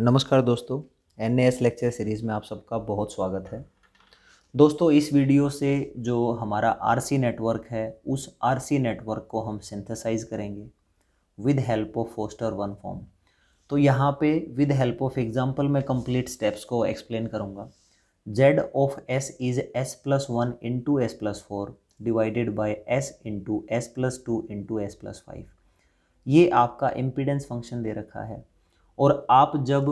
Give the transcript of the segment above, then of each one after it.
नमस्कार दोस्तों N lecture series में आप सबका बहुत स्वागत है दोस्तों इस वीडियो से जो हमारा आर नेटवर्क है उस आर नेटवर्क को हम सिंथेसाइज करेंगे with help of Foster one form तो यहाँ पे विद हेल्प ऑफ एग्जांपल मैं कंप्लीट स्टेप्स को एक्सप्लेन करूँगा Z of S is S plus one into S plus four divided by S into S plus two into S plus five ये आपका impedance function दे रखा है और आप जब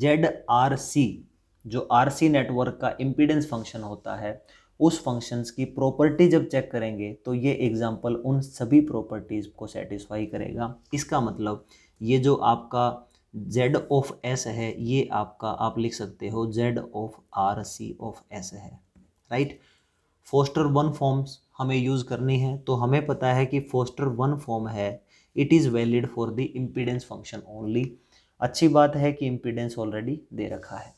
जेड आर सी जो आर सी नेटवर्क का इम्पीडेंस फंक्शन होता है उस फंक्शंस की प्रॉपर्टी जब चेक करेंगे तो ये एग्जाम्पल उन सभी प्रॉपर्टीज़ को सेटिस्फाई करेगा इसका मतलब ये जो आपका जेड ऑफ एस है ये आपका आप लिख सकते हो Z of R C of S है राइट फोस्टर वन फॉर्म्स हमें यूज़ करनी है तो हमें पता है कि फोस्टर वन फॉर्म है it is valid for the impedance function only अच्छी बात है कि इम्पीडेंस ऑलरेडी दे रखा है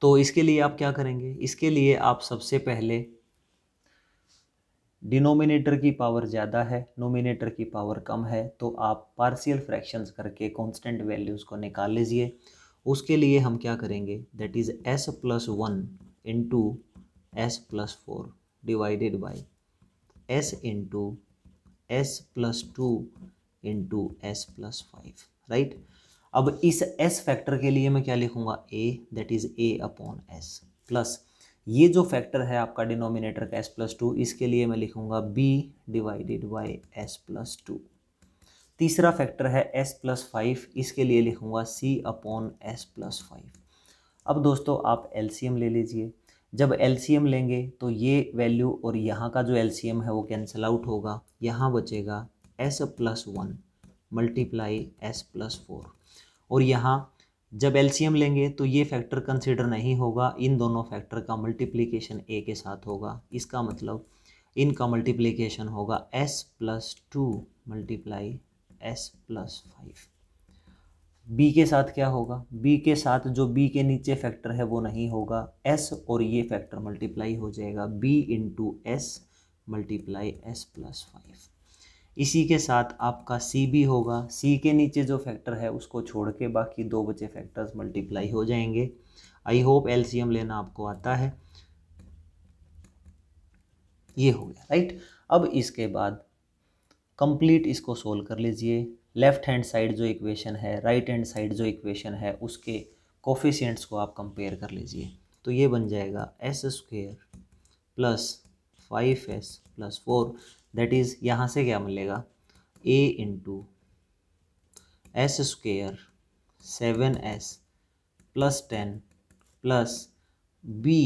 तो इसके लिए आप क्या करेंगे इसके लिए आप सबसे पहले डिनोमिनेटर की पावर ज़्यादा है नोमिनेटर की पावर कम है तो आप पार्शियल फ्रैक्शंस करके कांस्टेंट वैल्यूज़ को निकाल लीजिए उसके लिए हम क्या करेंगे that is S plus one into S plus four divided by S into S plus two into S plus five right अब इस एस फैक्टर के लिए मैं क्या लिखूंगा A that is A upon S plus ये जो फैक्टर है आपका डिनोमिनेटर का एस प्लस टू इसके लिए मैं लिखूंगा B divided by S plus two तीसरा फैक्टर है एस प्लस फाइव इसके लिए लिखूंगा C upon S plus five अब दोस्तों आप एम ले लीजिए जब एम लेंगे तो ये वैल्यू और यहाँ का जो एलसीएम है वो कैंसिल आउट होगा यहाँ बचेगा S plus one multiply S plus four और यहाँ जब एल लेंगे तो ये फैक्टर कंसिडर नहीं होगा इन दोनों फैक्टर का मल्टीप्लीकेशन ए के साथ होगा इसका मतलब इनका मल्टीप्लीकेशन होगा S plus two multiply S plus five B के साथ क्या होगा बी के साथ जो बी के नीचे फैक्टर है वो नहीं होगा एस और ये फैक्टर मल्टीप्लाई हो जाएगा B into S multiply S plus five इसी के साथ आपका सी भी होगा सी के नीचे जो फैक्टर है उसको छोड़ के बाकी दो बचे फैक्टर्स मल्टीप्लाई हो जाएंगे आई होप एल लेना आपको आता है ये हो गया राइट अब इसके बाद कंप्लीट इसको सोल्व कर लीजिए लेफ्ट हैंड साइड जो इक्वेशन है राइट हैंड साइड जो इक्वेशन है उसके कोफिशियंट्स को आप कंपेयर कर लीजिए तो ये बन जाएगा S square plus five S plus four that is यहाँ से क्या मिलेगा A into S square seven S plus ten plus B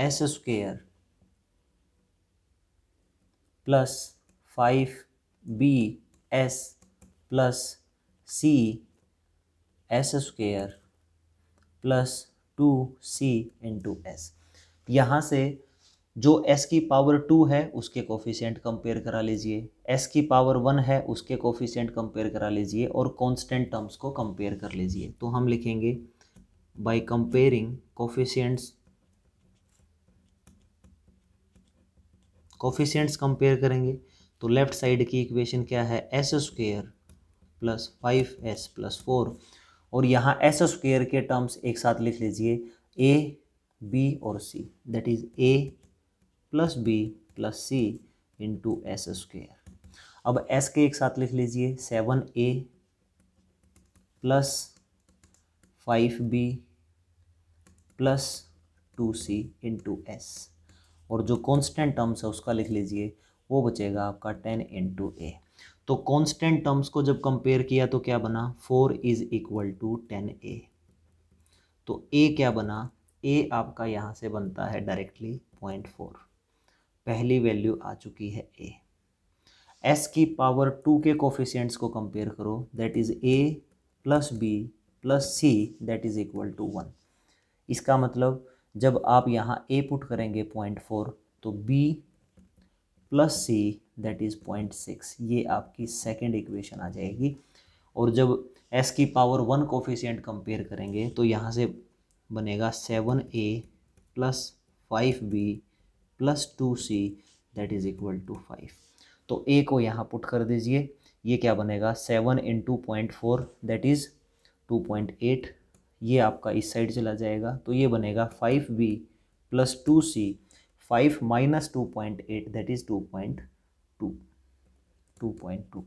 S square plus five B S plus C S square plus two C into S यहाँ से जो s की power to है उसके कोफिशियंट कंपेयर करा लीजिए s की power one है उसके कोफिशियंट कंपेयर करा लीजिए और कॉन्स्टेंट टर्म्स को कंपेयर कर लीजिए तो हम लिखेंगे by comparing coefficients coefficients compare करेंगे तो लेफ्ट साइड की इक्वेशन क्या है S square plus five S plus four और यहाँ एस स्क्वेयर के टर्म्स एक साथ लिख लीजिए ए बी और C that is A plus B plus C into S square अब एस के एक साथ लिख लीजिए seven A plus five B plus two C into S और जो कांस्टेंट टर्म्स है उसका लिख लीजिए वो बचेगा आपका टेन इंटू ए तो कांस्टेंट टर्म्स को जब कंपेयर किया तो क्या बना four is equal to ten A तो ए क्या बना ए आपका यहाँ से बनता है डायरेक्टली पॉइंट फोर पहली वैल्यू आ चुकी है ए एस की पावर टू के कोफिशियंट्स को कंपेयर करो that is A plus B plus C that is equal to one इसका मतलब जब आप यहाँ ए पुट करेंगे पॉइंट फोर तो B plus C that is point six ये आपकी सेकेंड इक्वेशन आ जाएगी और जब एस की पावर वन कोफिशियंट कंपेयर करेंगे तो यहाँ से बनेगा seven A plus five B plus two C that is equal to five तो ए को यहाँ पुट कर दीजिए ये क्या बनेगा seven into point four that is two point eight ये आपका इस साइड चला जाएगा तो ये बनेगा five B plus two C five minus two point eight that is two point two two point two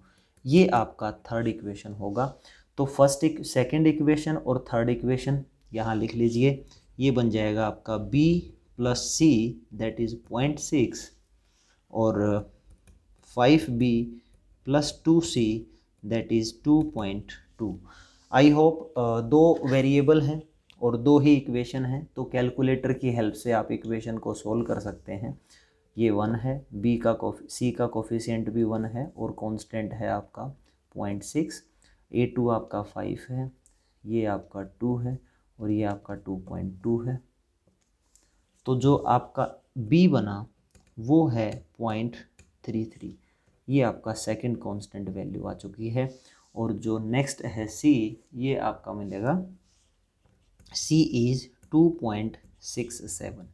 ये आपका थर्ड इक्वेशन होगा तो फर्स्ट एक सेकेंड इक्वेशन और थर्ड इक्वेशन यहाँ लिख लीजिए ये बन जाएगा आपका B plus C that is point six और five uh, B plus two C that is two point two I hope दो वेरिएबल हैं और दो ही इक्वेशन हैं तो कैलकुलेटर की हेल्प से आप इक्वेशन को सोल्व कर सकते हैं ये वन है बी का सी का कोफिशियंट भी वन है और कांस्टेंट है आपका पॉइंट सिक्स ए टू आपका फाइव है ये आपका टू है और ये आपका टू पॉइंट टू है तो जो आपका बी बना वो है पॉइंट थ्री थ्री ये आपका सेकंड कांस्टेंट वैल्यू आ चुकी है और जो नेक्स्ट है सी ये आपका मिलेगा C is two point six seven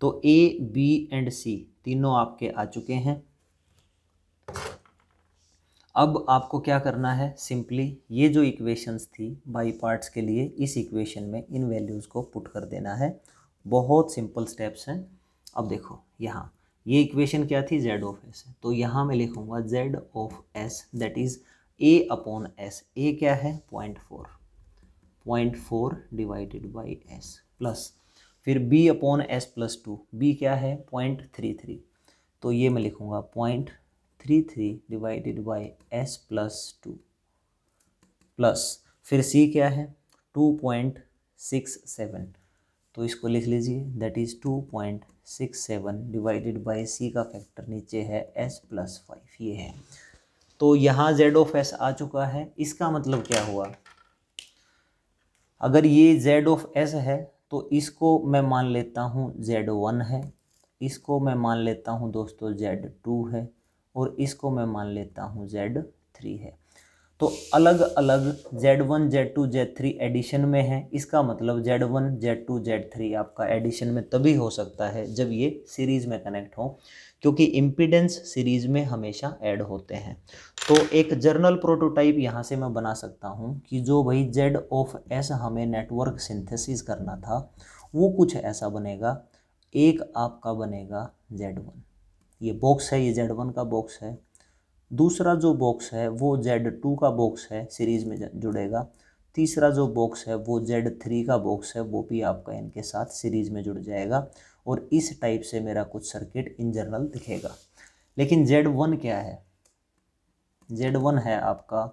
तो ए बी एंड सी तीनों आपके आ चुके हैं अब आपको क्या करना है सिंपली ये जो इक्वेशंस थी बाई पार्ट्स के लिए इस इक्वेशन में इन वैल्यूज़ को पुट कर देना है बहुत सिंपल स्टेप्स हैं अब देखो यहाँ ये इक्वेशन क्या थी जेड ऑफ एस तो यहाँ मैं लिखूँगा Z of S that is A upon S A क्या है point four point four divided by S plus फिर B upon S plus two B क्या है पॉइंट थ्री थ्री तो ये मैं लिखूँगा point three three divided by S plus two plus फिर सी क्या है टू पॉइंट सिक्स सेवन तो इसको लिख लीजिए that is two point six seven divided by C का फैक्टर नीचे है एस प्लस फाइव ये है तो यहाँ जेड ऑफ एस आ चुका है इसका मतलब क्या हुआ अगर ये जेड ऑफ एस है तो इसको मैं मान लेता हूँ जेड वन है इसको मैं मान लेता हूँ दोस्तों जेड टू है और इसको मैं मान लेता हूँ जेड थ्री है तो अलग अलग Z1, Z2, Z3 एडिशन में है इसका मतलब Z1, Z2, Z3 आपका एडिशन में तभी हो सकता है जब ये सीरीज़ में कनेक्ट हो क्योंकि इम्पिडेंस सीरीज़ में हमेशा ऐड होते हैं तो एक जर्नल प्रोटोटाइप यहाँ से मैं बना सकता हूँ कि जो भाई जेड ऑफ एस हमें नेटवर्क सिंथेसिस करना था वो कुछ ऐसा बनेगा एक आपका बनेगा जेड वन ये बॉक्स है ये जेड वन का बॉक्स है दूसरा जो बॉक्स है वो जेड टू का बॉक्स है सीरीज़ में जुड़ेगा तीसरा जो बॉक्स है वो जेड थ्री का बॉक्स है वो भी आपका इनके साथ सीरीज़ में जुड़ जाएगा और इस टाइप से मेरा कुछ सर्किट इन जनरल दिखेगा लेकिन जेड वन क्या है जेड वन है आपका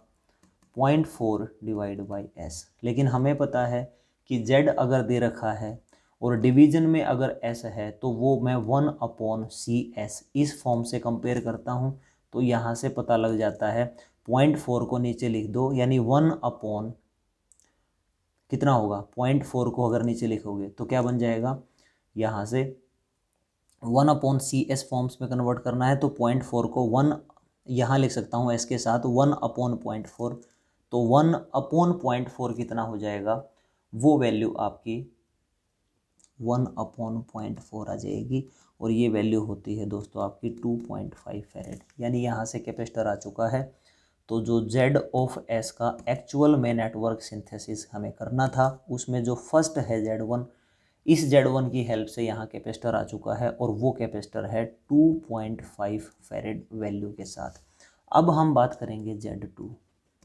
point four divide by S लेकिन हमें पता है कि जेड अगर दे रखा है और डिवीजन में अगर एस है तो वो मैं वन अपॉन सी एस इस फॉर्म से कंपेयर करता हूँ तो यहाँ से पता लग जाता है पॉइंट फोर को नीचे लिख दो यानी वन अपॉन कितना होगा पॉइंट फोर को अगर नीचे लिखोगे तो क्या बन जाएगा यहाँ से one upon C S forms में कन्वर्ट करना है तो पॉइंट फोर को वन यहाँ लिख सकता हूँ एस के साथ वन अपॉन पॉइंट फोर तो वन अपॉन पॉइंट फोर कितना हो जाएगा वो वैल्यू आपकी वन अपॉन पॉइंट फोर आ जाएगी और ये वैल्यू होती है दोस्तों आपकी टू पॉइंट फाइव फेरेड यानी यहाँ से कैपेसिटर आ चुका है तो जो जेड ऑफ एस का एक्चुअल में नेटवर्क सिंथेसिस हमें करना था उसमें जो फर्स्ट है जेड वन इस जेड वन की हेल्प से यहाँ कैपेसिटर आ चुका है और वो कैपेसिटर है two point five farad value के साथ अब हम बात करेंगे जेड टू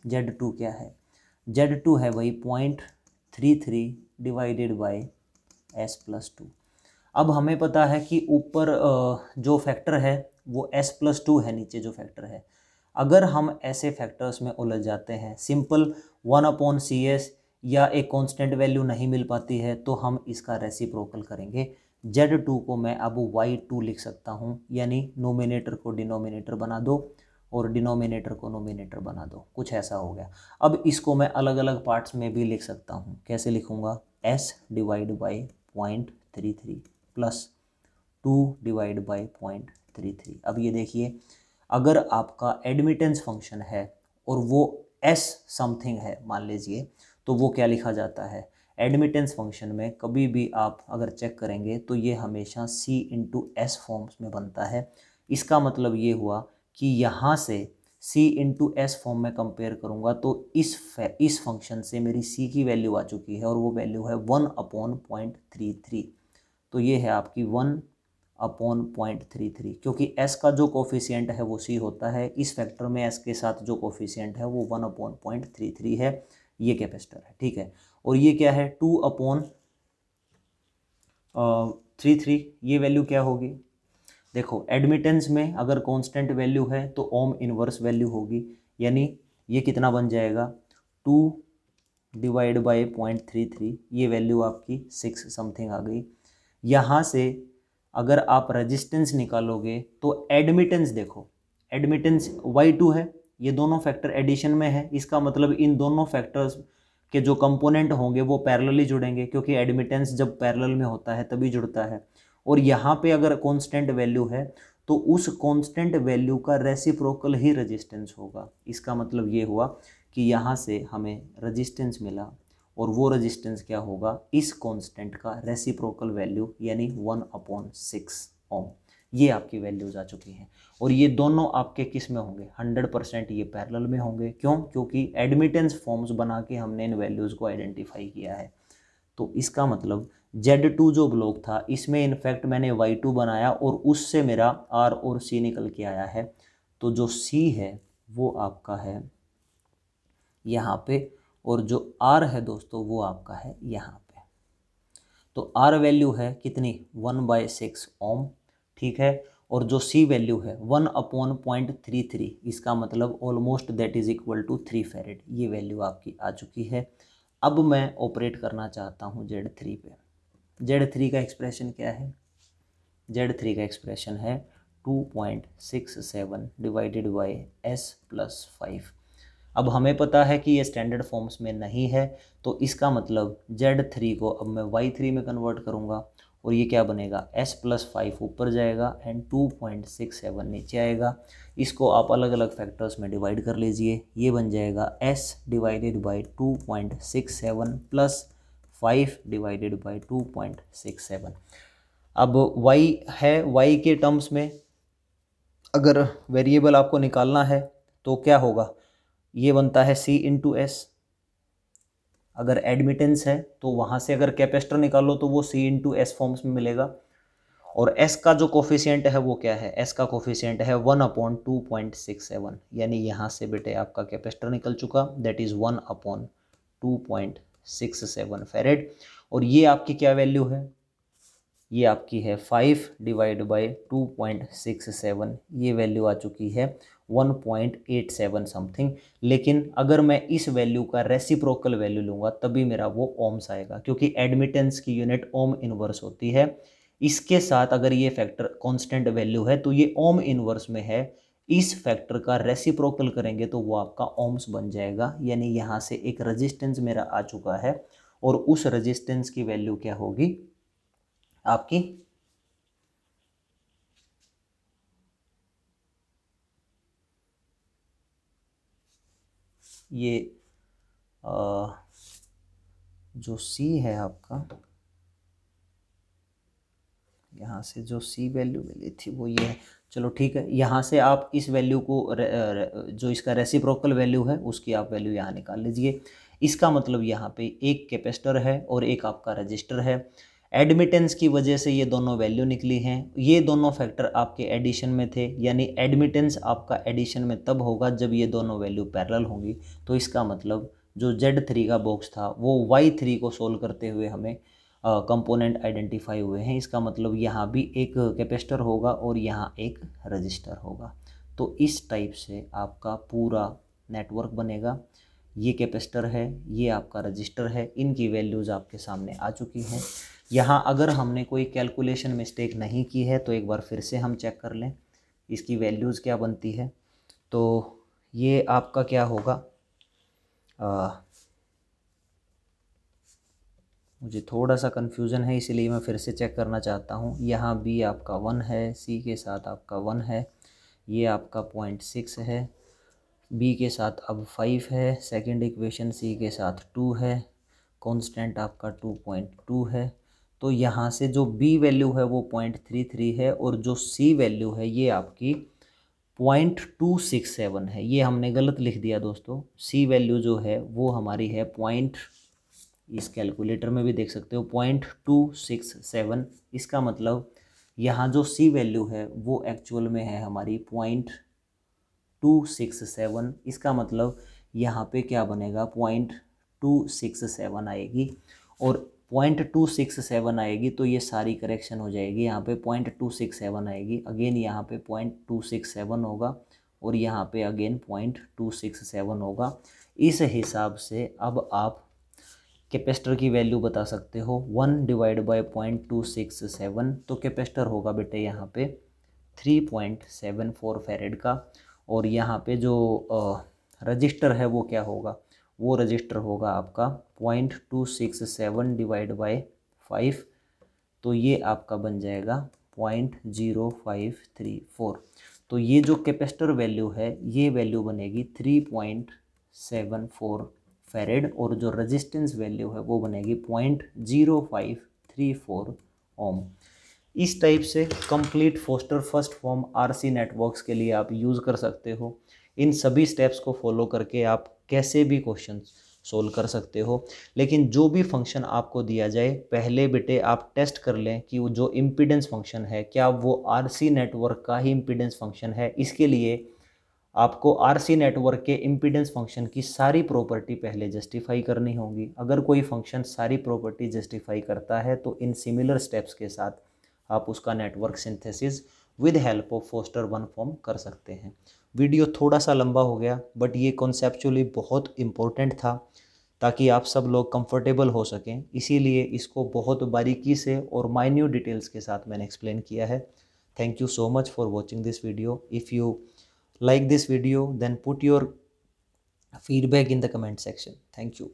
जेड टू क्या है जेड टू है वही point three three divided by S plus two अब हमें पता है कि ऊपर जो फैक्टर है वो एस प्लस टू है नीचे जो फैक्टर है अगर हम ऐसे फैक्टर्स में उलझ जाते हैं simple one upon C S या एक कांस्टेंट वैल्यू नहीं मिल पाती है तो हम इसका रेसिप्रोकल करेंगे जेड टू को मैं अब वाई टू लिख सकता हूँ यानी नोमिनेटर को डिनोमिनेटर बना दो और डिनोमिनेटर को नोमिनेटर बना दो कुछ ऐसा हो गया अब इसको मैं अलग अलग पार्ट्स में भी लिख सकता हूँ कैसे लिखूँगा S divide by point three three plus two divide by point three three अब ये देखिए अगर आपका एडमिटेंस फंक्शन है और वो एस समथिंग है मान लीजिए तो वो क्या लिखा जाता है एडमिटेंस फंक्शन में कभी भी आप अगर चेक करेंगे तो ये हमेशा सी इंटू एस फॉर्म्स में बनता है इसका मतलब ये हुआ कि यहाँ से सी इंटू एस फॉर्म में कंपेयर करूंगा तो इस इस फंक्शन से मेरी सी की वैल्यू आ चुकी है और वो वैल्यू है one upon point three three तो ये है आपकी one upon point three three क्योंकि एस का जो कोफिशियंट है वो सी होता है इस फैक्टर में एस के साथ जो कोफिशियंट है वो one upon point three three है ये कैपेसिटर है ठीक है और ये क्या है टू अपॉन थ्री थ्री ये वैल्यू क्या होगी देखो एडमिटेंस में अगर कांस्टेंट वैल्यू है तो ओम इनवर्स वैल्यू होगी यानी ये कितना बन जाएगा two divide by point three three ये वैल्यू आपकी सिक्स समथिंग आ गई यहाँ से अगर आप रेजिस्टेंस निकालोगे तो एडमिटेंस देखो एडमिटेंस वाई टू है ये दोनों फैक्टर एडिशन में है इसका मतलब इन दोनों फैक्टर्स के जो कंपोनेंट होंगे वो पैरेलली जुड़ेंगे क्योंकि एडमिटेंस जब पैरेलल में होता है तभी जुड़ता है और यहाँ पे अगर कांस्टेंट वैल्यू है तो उस कांस्टेंट वैल्यू का रेसिप्रोकल ही रेजिस्टेंस होगा इसका मतलब ये हुआ कि यहाँ से हमें रेजिस्टेंस मिला और वो रेजिस्टेंस क्या होगा इस कांस्टेंट का रेसिप्रोकल वैल्यू यानी वन अपॉन सिक्स ओम ये आपकी वैल्यूज आ चुकी हैं और ये दोनों आपके किस में होंगे हंड्रेड परसेंट ये पैरेलल में होंगे क्यों क्योंकि एडमिटेंस फॉर्म्स बना के हमने इन वैल्यूज़ को आइडेंटिफाई किया है तो इसका मतलब जेड टू जो ब्लॉक था इसमें इनफैक्ट मैंने वाई टू बनाया और उससे मेरा आर और सी निकल के आया है तो जो सी है वो आपका है यहाँ पे और जो आर है दोस्तों वो आपका है यहाँ पे तो आर वैल्यू है कितनी वन बाय सिक्स ओम ठीक है और जो सी वैल्यू है one upon point three three इसका मतलब almost that is equal to three farad ये वैल्यू आपकी आ चुकी है अब मैं ऑपरेट करना चाहता हूँ जेड थ्री पे जेड थ्री का एक्सप्रेशन क्या है जेड थ्री का एक्सप्रेशन है two point six seven divided by S plus five अब हमें पता है कि ये स्टैंडर्ड फॉर्म्स में नहीं है तो इसका मतलब जेड थ्री को अब मैं वाई थ्री में कन्वर्ट करूँगा और ये क्या बनेगा एस प्लस फाइव ऊपर जाएगा and two point six seven नीचे आएगा इसको आप अलग अलग फैक्टर्स में डिवाइड कर लीजिए ये बन जाएगा S divided by two point six seven plus five divided by two point six seven अब y है y के टर्म्स में अगर वेरिएबल आपको निकालना है तो क्या होगा ये बनता है c इंटू एस अगर एडमिटेंस है तो वहाँ से अगर कैपेसिटर निकालो तो वो c इंटू एस फॉर्म्स में मिलेगा और s का जो कोफिशियंट है वो क्या है s का कोफिशियंट है one upon two point six seven यानी यहाँ से बेटे आपका कैपेसिटर निकल चुका that is one upon two point six seven farad और ये आपकी क्या वैल्यू है ये आपकी है five divide by two point six seven ये वैल्यू आ चुकी है one point eight seven something लेकिन अगर मैं इस वैल्यू का रेसिप्रोकल वैल्यू लूँगा तभी मेरा वो ओम्स आएगा क्योंकि एडमिटेंस की यूनिट ओम इनवर्स होती है इसके साथ अगर ये फैक्टर कॉन्स्टेंट वैल्यू है तो ये ओम इनवर्स में है इस फैक्टर का रेसिप्रोकल करेंगे तो वो आपका ओम्स बन जाएगा यानी यहाँ से एक रजिस्टेंस मेरा आ चुका है और उस रजिस्टेंस की वैल्यू क्या होगी आपकी ये आ, जो सी है आपका यहाँ से जो सी वैल्यू मिली थी वो ये है चलो ठीक है यहाँ से आप इस वैल्यू को र, र, जो इसका रेसिप्रोकल वैल्यू है उसकी आप वैल्यू यहाँ निकाल लीजिए इसका मतलब यहाँ पे एक कैपेसिटर है और एक आपका रजिस्टर है एडमिटेंस की वजह से ये दोनों वैल्यू निकली हैं ये दोनों फैक्टर आपके एडिशन में थे यानी एडमिटेंस आपका एडिशन में तब होगा जब ये दोनों वैल्यू पैरल होंगी तो इसका मतलब जो जेड थ्री का बॉक्स था वो वाई थ्री को सोल्व करते हुए हमें कंपोनेंट आइडेंटिफाई हुए हैं इसका मतलब यहाँ भी एक कैपेसिटर होगा और यहाँ एक रजिस्टर होगा तो इस टाइप से आपका पूरा नेटवर्क बनेगा ये कैपेसिटर है ये आपका रजिस्टर है इनकी वैल्यूज़ आपके सामने आ चुकी हैं यहाँ अगर हमने कोई कैलकुलेशन मिस्टेक नहीं की है तो एक बार फिर से हम चेक कर लें इसकी वैल्यूज़ क्या बनती है तो ये आपका क्या होगा आ, मुझे थोड़ा सा कन्फ्यूज़न है इसीलिए मैं फिर से चेक करना चाहता हूँ यहाँ बी आपका वन है सी के साथ आपका वन है ये आपका पॉइंट सिक्स है बी के साथ अब फाइव है सेकंड इक्वेशन सी के साथ टू है कांस्टेंट आपका टू पॉइंट टू है तो यहाँ से जो बी वैल्यू है वो पॉइंट थ्री थ्री है और जो सी वैल्यू है ये आपकी पॉइंट टू सिक्स सेवन है ये हमने गलत लिख दिया दोस्तों सी वैल्यू जो है वो हमारी है पॉइंट इस कैलकुलेटर में भी देख सकते हो पॉइंट टू सिक्स सेवन इसका मतलब यहाँ जो सी वैल्यू है वो एक्चुअल में है हमारी पॉइंट टू सिक्स सेवन इसका मतलब यहाँ पे क्या बनेगा पॉइंट टू सिक्स सेवन आएगी और पॉइंट टू सिक्स सेवन आएगी तो ये सारी करेक्शन हो जाएगी यहाँ पे पॉइंट टू सिक्स सेवन आएगी अगेन यहाँ पे पॉइंट टू सिक्स सेवन होगा और यहाँ पे again point two six seven होगा इस हिसाब से अब आप कैपेसिटर की वैल्यू बता सकते हो one divide by point two six seven तो कैपेसिटर होगा बेटे यहाँ पे three point seven four farad का और यहाँ पे जो रजिस्टर है वो क्या होगा वो रजिस्टर होगा आपका point two six seven divide by five तो ये आपका बन जाएगा point zero five three four तो ये जो कैपेसिटर वैल्यू है ये वैल्यू बनेगी three point seven four farad और जो रेजिस्टेंस वैल्यू है वो बनेगी point zero five three four ohm इस टाइप से complete Foster first form RC networks के लिए आप यूज़ कर सकते हो इन सभी स्टेप्स को फॉलो करके आप कैसे भी क्वेश्चन सोल्व कर सकते हो लेकिन जो भी फंक्शन आपको दिया जाए पहले बेटे आप टेस्ट कर लें कि वो जो इम्पिडेंस फंक्शन है क्या वो आरसी नेटवर्क का ही इम्पिडेंस फंक्शन है इसके लिए आपको आरसी नेटवर्क के इम्पीडेंस फंक्शन की सारी प्रॉपर्टी पहले जस्टिफाई करनी होगी अगर कोई फंक्शन सारी प्रॉपर्टी जस्टिफाई करता है तो इन सिमिलर स्टेप्स के साथ आप उसका network synthesis with help of Foster one form कर सकते हैं वीडियो थोड़ा सा लंबा हो गया बट ये कॉन्सेप्चुअली बहुत इम्पोर्टेंट था ताकि आप सब लोग कंफर्टेबल हो सकें इसीलिए इसको बहुत बारीकी से और माइन्यूट डिटेल्स के साथ मैंने एक्सप्लेन किया है thank you so much for watching this video if you like this video then put your feedback in the comment section thank you